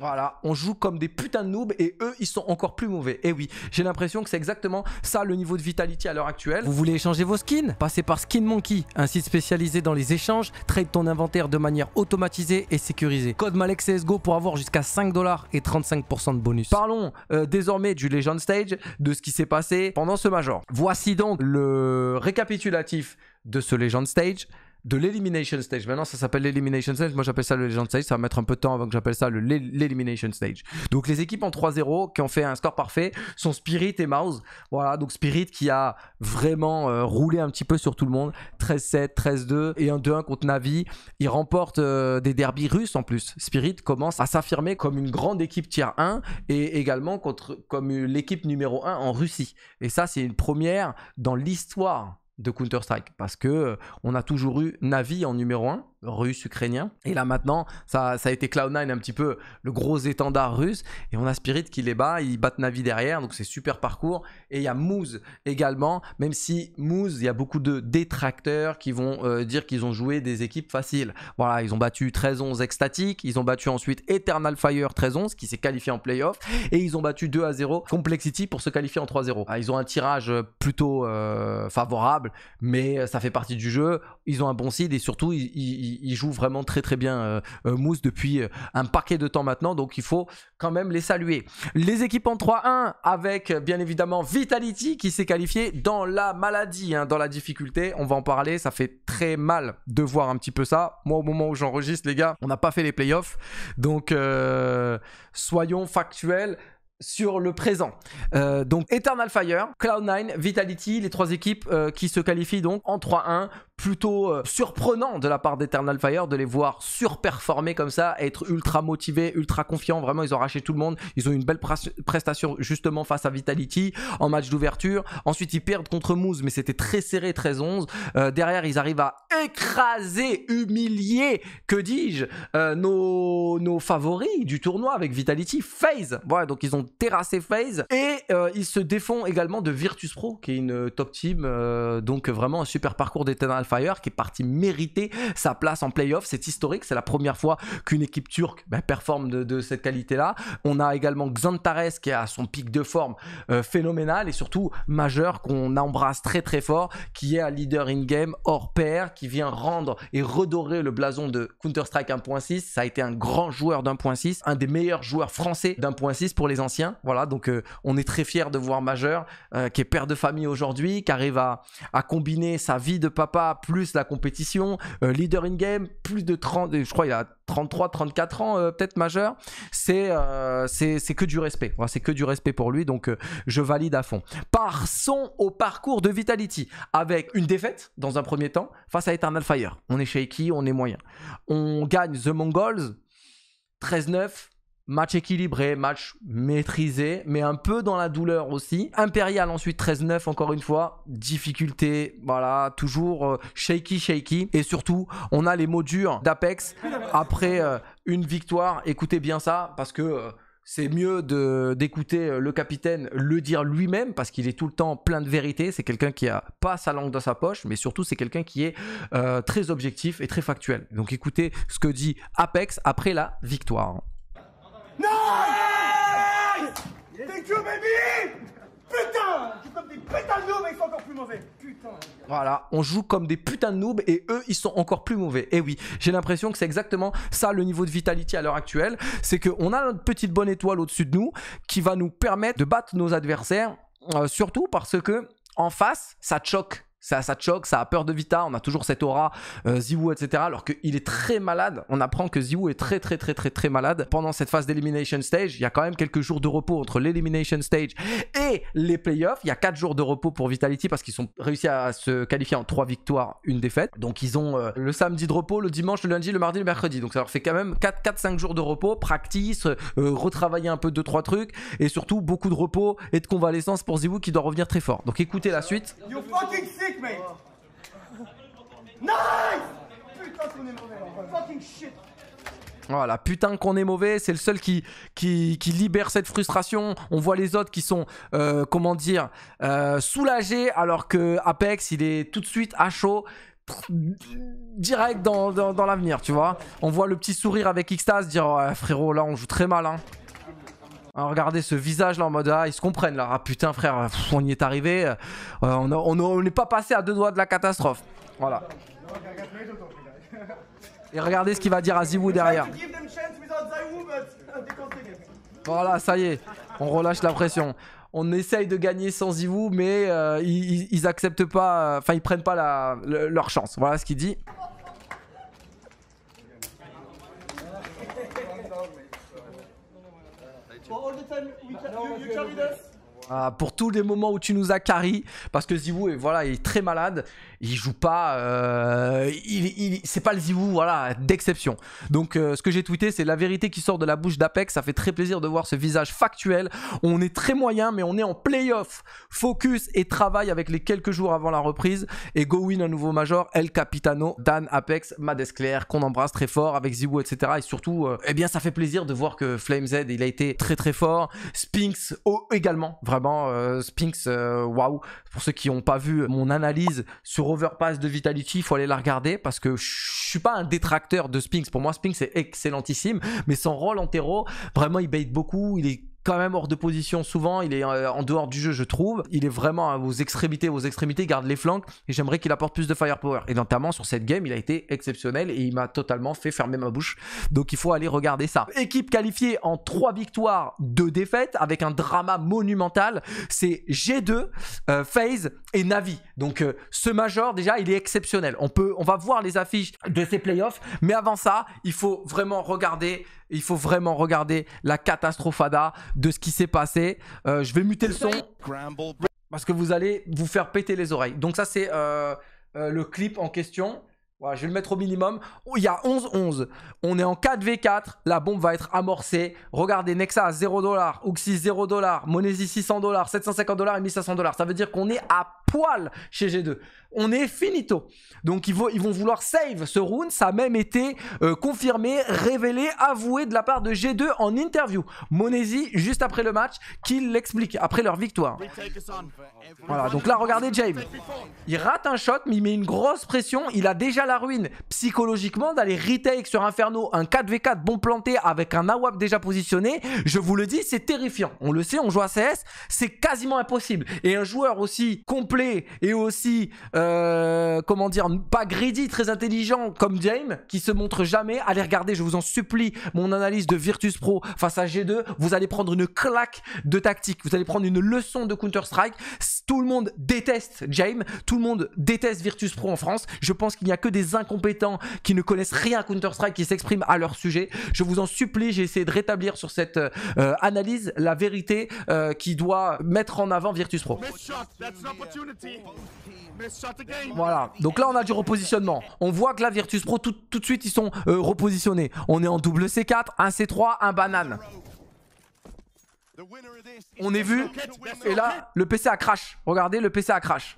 Voilà, on joue comme des putains de noobs et eux, ils sont encore plus mauvais. Et eh oui, j'ai l'impression que c'est exactement ça le niveau de vitality à l'heure actuelle. Vous voulez échanger vos skins Passez par Skin Monkey, un site spécialisé dans les échanges, trade ton inventaire de manière automatisée et sécurisée. Code CSGO pour avoir jusqu'à 5 dollars et 35% de bonus. Parlons euh, désormais du Legend Stage, de ce qui s'est passé pendant ce Major. Voici donc le récapitulatif de ce Legend Stage de l'Elimination Stage. Maintenant, ça s'appelle l'Elimination Stage. Moi, j'appelle ça le Legend Stage. Ça va mettre un peu de temps avant que j'appelle ça l'Elimination Stage. Donc, les équipes en 3-0 qui ont fait un score parfait sont Spirit et Mouse. Voilà, donc Spirit qui a vraiment euh, roulé un petit peu sur tout le monde. 13-7, 13-2 et 1 2-1 contre Navi. Ils remportent euh, des derbies russes en plus. Spirit commence à s'affirmer comme une grande équipe tier 1 et également contre, comme euh, l'équipe numéro 1 en Russie. Et ça, c'est une première dans l'histoire de Counter-Strike parce que euh, on a toujours eu Navi en numéro 1, russe, ukrainien. Et là maintenant, ça, a été Cloud9 un petit peu le gros étendard russe. Et on a Spirit qui les bat, ils battent Navi derrière, donc c'est super parcours. Et il y a Moose également, même si Moose, il y a beaucoup de détracteurs qui vont euh, dire qu'ils ont joué des équipes faciles. Voilà, ils ont battu 13-11 Ecstatic, ils ont battu ensuite Eternal Fire 13-11 qui s'est qualifié en playoff, et ils ont battu 2 à 0 Complexity pour se qualifier en 3-0. Ah, ils ont un tirage euh, plutôt favorable mais euh, ça fait partie du jeu. Ils ont un bon seed et surtout, ils, jouent vraiment très très bien euh, euh, Mousse depuis un paquet de temps maintenant, donc il faut quand même les saluer. Les équipes en 3-1 avec bien évidemment Vitality qui s'est qualifié dans la maladie, hein, dans la difficulté. On va en parler, ça fait très mal de voir un petit peu ça. Moi, au moment où j'enregistre, les gars, on n'a pas fait les playoffs, donc soyons factuels sur le présent. Euh, donc Eternal Fire, Cloud9, Vitality, les trois équipes euh, qui se qualifient donc en 3-1 plutôt euh, surprenant de la part d'Eternal Fire de les voir surperformer comme ça, être ultra motivés, ultra confiants. Vraiment, ils ont racheté tout le monde. Ils ont une belle prestation justement face à Vitality en match d'ouverture. Ensuite, ils perdent contre Moose, mais c'était très serré, 13-11. Euh, derrière, ils arrivent à écraser, humilier, que dis-je, euh, nos, favoris du tournoi avec Vitality, FaZe. Voilà, donc ils ont terrassé FaZe et ils se défont également de Virtus Pro, qui est une top team. donc vraiment un super parcours d'Eternal Fire qui est parti mériter sa place en playoff. C'est historique, c'est la première fois qu'une équipe turque ben, performe de, cette qualité-là. On a également Xantares qui a son pic de forme euh, phénoménal et surtout majeur qu'on embrasse très très fort, qui est un leader in-game hors pair, qui vient rendre et redorer le blason de Counter-Strike 1.6. Ça a été un grand joueur d'1.6, un des meilleurs joueurs français d'1.6 pour les anciens. Voilà, donc euh, on est très fier de voir majeur euh, qui est père de famille aujourd'hui, qui arrive à, à combiner sa vie de papa plus la compétition, euh, leader in game, plus de 30, je crois il a 33, 34 ans euh, peut-être majeur, euh, c'est c'est que du respect, c'est que du respect pour lui, donc je valide à fond. par son au parcours de Vitality, avec une défaite dans un premier temps face à Eternal Fire. On est shaky, on est moyen. On gagne The Mongols, 13-9, Match équilibré, match maîtrisé, mais un peu dans la douleur aussi. Impérial ensuite 13-9 encore une fois. Difficulté, voilà, toujours euh, shaky shaky. Et surtout, on a les mots durs d'Apex après euh, une victoire. Écoutez bien ça, parce que... Euh, c'est mieux d'écouter le capitaine le dire lui-même parce qu'il est tout le temps plein de vérité. C'est quelqu'un qui a pas sa langue dans sa poche, mais surtout c'est quelqu'un qui est très objectif et très factuel. Donc écoutez ce que dit Apex après la victoire. Thank you, baby Putain comme des putains de noobs et ils sont encore plus mauvais. Putain. Voilà, on joue comme des putains de noobs et eux, ils sont encore plus mauvais. Et eh oui, j'ai l'impression que c'est exactement ça le niveau de vitalité à l'heure actuelle. C'est qu'on a notre petite bonne étoile au-dessus de nous qui va nous permettre de battre nos adversaires. Euh, surtout parce que en face, ça choque ça, ça choque, ça a peur de Vita, on a toujours cette aura, euh, etc. Alors qu'il est très malade, on apprend que Ziwu est très très très très très malade. Pendant cette phase d'Elimination Stage, il y a quand même quelques jours de repos entre l'Elimination Stage et les playoffs. Il y a 4 jours de repos pour Vitality parce qu'ils ont réussi à se qualifier en 3 victoires, une défaite. Donc ils ont euh, le samedi de repos, le dimanche, le lundi, le mardi, le mercredi. Donc ça leur fait quand même 4-5 jours de repos, practice, euh, retravailler un peu 2-3 trucs et surtout beaucoup de repos et de convalescence pour Ziwu qui doit revenir très fort. Donc écoutez la suite. Putain, qu'on est mauvais! Voilà, ah, putain qu'on est mauvais, c'est le seul qui, qui, libère cette frustration. On voit les autres qui sont, euh, comment dire, euh, soulagés, alors que Apex, il est tout de suite à chaud, direct dans, l'avenir, tu vois. On voit le petit sourire avec Xtas dire, frérot, là on joue très mal, hein. Hein, regardez ce visage là en mode ah, ils se comprennent là. Ah putain frère, on y est arrivé. Euh, euh, on n'est pas passé à deux doigts de la catastrophe. Voilà. Et regardez ce qu'il va dire à Ziwu derrière. Voilà, ça y est. On relâche la pression. On essaye de gagner sans Ziwu, mais euh, ils, acceptent pas. Enfin, ils prennent pas leur chance. Voilà ce qu'il dit. We, no, you, you me this. Ah, pour tous les moments où tu nous as carry parce que et voilà il est très malade il joue pas euh, il, c'est pas le ZywOo voilà d'exception donc euh, ce que j'ai tweeté c'est la vérité qui sort de la bouche d'Apex ça fait très plaisir de voir ce visage factuel on est très moyen mais on est en playoff focus et travail avec les quelques jours avant la reprise et go win un nouveau major El Capitano Dan Apex Madescler qu'on embrasse très fort avec Ziwoo etc et surtout euh, eh bien ça fait plaisir de voir que Flame Z il a été très très fort Spinx également Vraiment, euh, Spinks, euh, waouh. Pour ceux qui n'ont pas vu mon analyse sur Overpass de Vitality, il faut aller la regarder parce que je suis pas un détracteur de Spinks. Pour moi, Spinks est excellentissime, mais son rôle en terreau, vraiment, il bait beaucoup, il est quand même hors de position souvent, il est euh, en dehors du jeu je trouve, il est vraiment aux extrémités, aux extrémités, il garde les flancs et j'aimerais qu'il apporte plus de firepower. Et notamment sur cette game, il a été exceptionnel et il m'a totalement fait fermer ma bouche. Donc il faut aller regarder ça. Équipe qualifiée en 3 victoires, 2 défaites avec un drama monumental, c'est G2, Phase euh, FaZe et Navi. Donc euh, ce major déjà, il est exceptionnel. On peut on va voir les affiches de ces playoffs, mais avant ça, il faut vraiment regarder il faut vraiment regarder la catastrophada de ce qui s'est passé. Euh, je vais muter le son parce que vous allez vous faire péter les oreilles. Donc ça, c'est euh, euh, le clip en question. Voilà, je vais le mettre au minimum. Oh, il y a 11-11. On est en 4v4. La bombe va être amorcée. Regardez, Nexa à 0$, Oxy 0$, Monesi 600$, 750$ et 1500$. Ça veut dire qu'on est à chez G2. On est finito. Donc ils, vont, vouloir save ce round. Ça a même été euh, confirmé, révélé, avoué de la part de G2 en interview. Monesi, juste après le match, qui l'explique, après leur victoire. Voilà, donc là, regardez James. Il rate un shot, mais il met une grosse pression. Il a déjà la ruine psychologiquement d'aller retake sur Inferno, un 4v4 bon planté avec un AWAP déjà positionné. Je vous le dis, c'est terrifiant. On le sait, on joue à CS, c'est quasiment impossible. Et un joueur aussi complet et aussi, euh, comment dire, pas greedy, très intelligent comme James, qui se montre jamais, allez regarder, je vous en supplie, mon analyse de Virtus Pro face à G2, vous allez prendre une claque de tactique, vous allez prendre une leçon de Counter-Strike. Tout le monde déteste James, tout le monde déteste Virtus Pro en France. Je pense qu'il n'y a que des incompétents qui ne connaissent rien à Counter-Strike qui s'expriment à leur sujet. Je vous en supplie, j'ai essayé de rétablir sur cette euh, euh, analyse la vérité euh, qui doit mettre en avant Virtus Pro. Voilà, donc là on a du repositionnement. On voit que là Virtus Pro tout, tout de suite ils sont repositionnés. On est en double C4, un C3, un banane. On est vu. Et là, le PC a crash. Regardez, le PC a crash.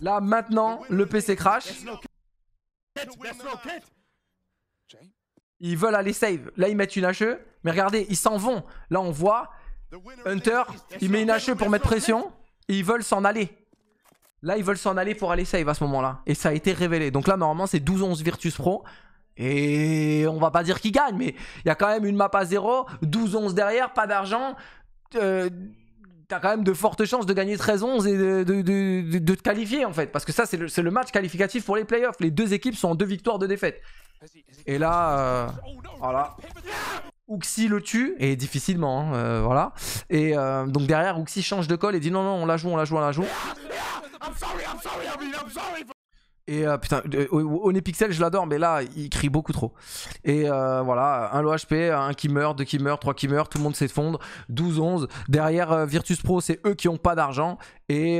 Là, maintenant, le PC crash. Ils veulent aller save. Là, ils mettent une HE. Mais regardez, ils s'en vont. Là, on voit. Hunter, il met une HE pour mettre pression. Et ils veulent s'en aller. Là, ils veulent s'en aller pour aller save à ce moment-là. Et ça a été révélé. Donc là, normalement, c'est 12-11 Virtus Pro. Et on va pas dire qu'il gagne, mais il y a quand même une map à 0, 12-11 derrière, pas d'argent. Tu euh, T'as quand même de fortes chances de gagner 13-11 et de, te qualifier en fait. Parce que ça, c'est le, match qualificatif pour les playoffs. Les deux équipes sont en deux victoires, de défaites. Et là, euh, voilà. Ouxi le tue, et difficilement, hein, euh, voilà. Et donc derrière, Ouxi change de colle et dit non, non, on la joue, on la joue, on la joue. Et euh, putain, Onepixel, je l'adore, mais là, il crie beaucoup trop. Et euh, voilà, un low HP, un qui meurt, deux qui meurt, trois qui meurt, tout le monde s'effondre. 12-11. Derrière euh, Virtus Pro, c'est eux qui n'ont pas d'argent. Et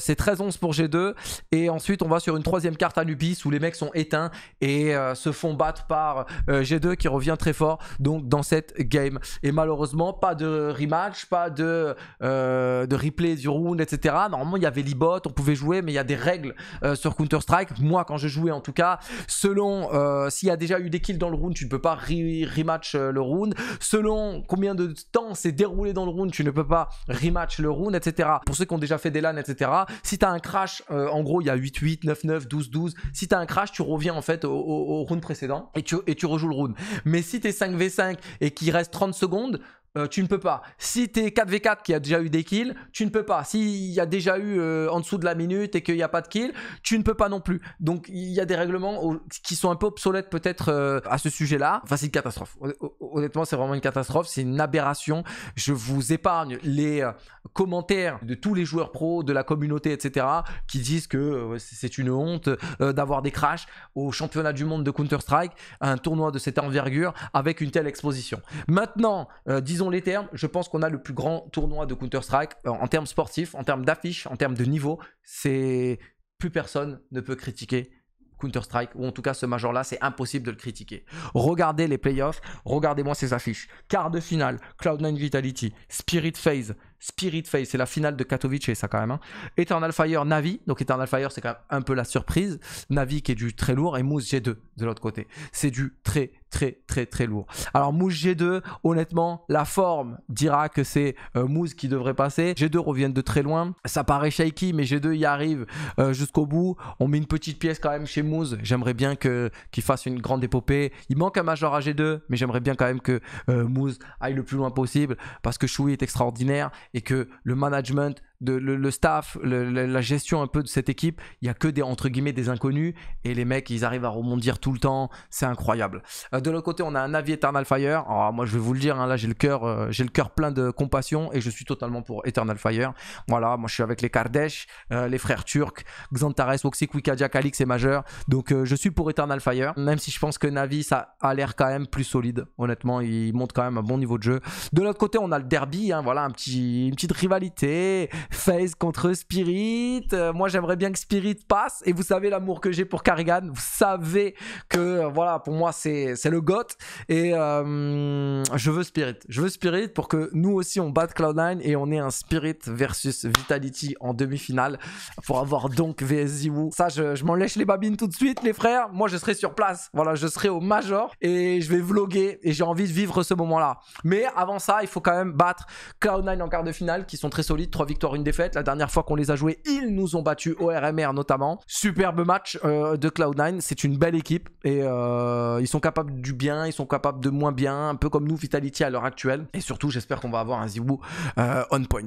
c'est 13-11 pour G2. Et ensuite, on va sur une troisième carte à Lupis où les mecs sont éteints et se font battre par G2 qui revient très fort donc dans cette game. Et malheureusement, pas de rematch, pas de, de replay du round, etc. Normalement, il y avait les bot on pouvait jouer, mais il y a des règles sur Counter-Strike strike moi quand je jouais en tout cas, selon euh, s'il y a déjà eu des kills dans le round, tu ne peux pas re rematch euh, le round, selon combien de temps s'est déroulé dans le round, tu ne peux pas rematch le round, etc. Pour ceux qui ont déjà fait des LAN, etc., si tu as un crash, euh, en gros il y a 8-8, 9-9, 12-12, si tu as un crash, tu reviens en fait au, round précédent et tu, et tu rejoues le round. Mais si tu es 5v5 et qu'il reste 30 secondes, euh, tu ne peux pas. Si t'es 4v4 qui a déjà eu des kills, tu ne peux pas. S'il y a déjà eu euh, en dessous de la minute et qu'il n'y a pas de kill, tu ne peux pas non plus. Donc il y a des règlements qui sont un peu obsolètes peut-être euh, à ce sujet-là. Enfin, c'est une catastrophe. Honnêtement, c'est vraiment une catastrophe. C'est une aberration. Je vous épargne les commentaires de tous les joueurs pros, de la communauté, etc., qui disent que c'est une honte d'avoir des crashs au championnat du monde de Counter-Strike, un tournoi de cette envergure, avec une telle exposition. Maintenant, disons disons les termes, je pense qu'on a le plus grand tournoi de Counter-Strike euh, en termes sportifs, en termes d'affiches, en termes de niveau. C'est plus personne ne peut critiquer Counter-Strike, ou en tout cas ce major-là, c'est impossible de le critiquer. Regardez les playoffs, regardez-moi ces affiches. Quart de finale, Cloud9 Vitality, Spirit Phase, Spirit Face, c'est la finale de Katowice, ça quand même. Hein. Eternal Fire, Navi, donc Eternal Fire c'est quand même un peu la surprise. Navi qui est du très lourd et Mousse G2 de l'autre côté. C'est du très très très très lourd. Alors Mousse G2, honnêtement, la forme dira que c'est euh, Mousse qui devrait passer. G2 revient de très loin. Ça paraît shaky, mais G2 y arrive euh, jusqu'au bout. On met une petite pièce quand même chez Mousse. J'aimerais bien que qu'il fasse une grande épopée. Il manque un major à G2, mais j'aimerais bien quand même que euh, Mousse aille le plus loin possible parce que Shui est extraordinaire et que le management de le, staff, la, gestion un peu de cette équipe, il n'y a que des entre guillemets des inconnus et les mecs ils arrivent à rebondir tout le temps, c'est incroyable. Euh, de l'autre côté, on a un avis Eternal Fire. Ah, moi je vais vous le dire, hein, là j'ai le cœur, euh, j'ai le cœur plein de compassion et je suis totalement pour Eternal Fire. Voilà, moi je suis avec les Kardesh, euh, les frères turcs, Xantares, Woxic, Wikadia, Kalix et Majeur. Donc je suis pour Eternal Fire, même si je pense que Navi ça a l'air quand même plus solide. Honnêtement, il montre quand même un bon niveau de jeu. De l'autre côté, on a le derby, hein, voilà un petit, une petite rivalité Face contre Spirit. Euh, moi, j'aimerais bien que Spirit passe. Et vous savez l'amour que j'ai pour Carrigan. Vous savez que, euh, voilà, pour moi, c'est le GOAT. Et euh, je veux Spirit. Je veux Spirit pour que nous aussi, on batte Cloud9 et on ait un Spirit versus Vitality en demi-finale pour avoir donc VSZW. Ça, je, je m'en lèche les babines tout de suite, les frères. Moi, je serai sur place. Voilà, je serai au Major et je vais vlogger et j'ai envie de vivre ce moment-là. Mais avant ça, il faut quand même battre Cloud9 en quart de finale qui sont très solides. Trois victoires, défaite. La dernière fois qu'on les a joués, ils nous ont battus au RMR notamment. Superbe match euh, de Cloud9. C'est une belle équipe et euh, ils sont capables du bien, ils sont capables de moins bien, un peu comme nous Vitality à l'heure actuelle. Et surtout, j'espère qu'on va avoir un ZywOo euh, on point.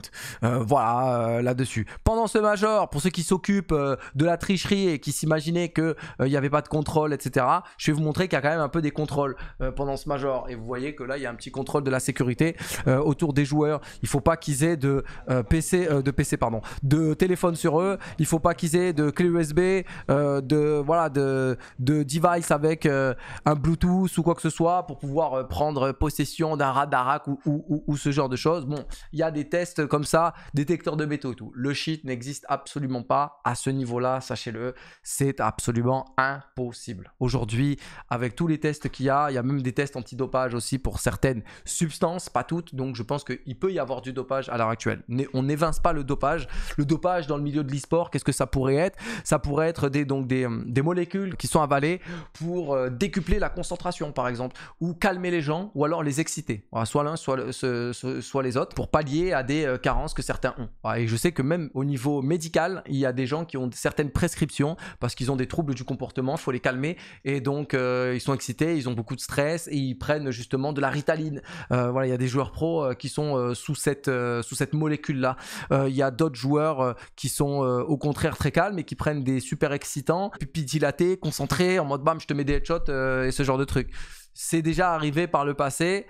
voilà là-dessus. Pendant ce major, pour ceux qui s'occupent de la tricherie et qui s'imaginaient que il n'y avait pas de contrôle, etc. Je vais vous montrer qu'il y a quand même un peu des contrôles pendant ce major et vous voyez que là il y a un petit contrôle de la sécurité autour des joueurs. Il faut pas qu'ils aient de PC de PC pardon, de téléphone sur eux. Il faut pas qu'ils aient de clé USB, euh, de voilà, de, de device avec euh, un Bluetooth ou quoi que ce soit pour pouvoir euh, prendre possession d'un radar ou, ou, ou, ce genre de choses. Bon, il y a des tests comme ça, détecteurs de métaux et tout. Le shit n'existe absolument pas à ce niveau-là, sachez-le. C'est absolument impossible. Aujourd'hui, avec tous les tests qu'il y a, il y a même des tests anti-dopage aussi pour certaines substances, pas toutes. Donc je pense qu'il peut y avoir du dopage à l'heure actuelle. mais On n'évince pas le dopage. Le dopage dans le milieu de l'e-sport, qu'est-ce que ça pourrait être Ça pourrait être des, donc des, euh, molécules qui sont avalées pour euh, décupler la concentration, par exemple, ou calmer les gens, ou alors les exciter. soit l'un, soit, soit les autres, pour pallier à des euh, carences que certains ont. Et je sais que même au niveau médical, il y a des gens qui ont certaines prescriptions parce qu'ils ont des troubles du comportement, il faut les calmer. Et donc, ils sont excités, ils ont beaucoup de stress et ils prennent justement de la ritaline. voilà, il y a des joueurs pros qui sont sous cette, sous cette molécule-là. Euh, il y a d'autres joueurs euh, qui sont euh, au contraire très calmes et qui prennent des super excitants, puis dilatés, concentrés, en mode bam, je te mets des headshots et ce genre de trucs. C'est déjà arrivé par le passé.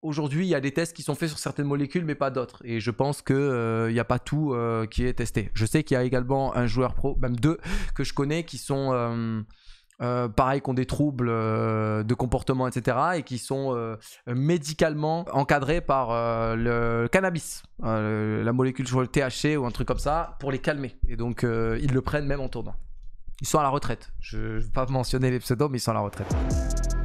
Aujourd'hui, il y a des tests qui sont faits sur certaines molécules, mais pas d'autres. Et je pense qu'il n'y a pas tout qui est testé. Je sais qu'il y a également un joueur pro, même deux, que je connais, qui sont... Euh, pareil, qui ont des troubles euh, de comportement, etc., et qui sont euh, médicalement encadrés par le cannabis, la molécule sur le THC ou un truc comme ça, pour les calmer. Et donc, ils le prennent même en tournant. Ils sont à la retraite. Je ne vais pas mentionner les pseudos, mais ils sont à la retraite.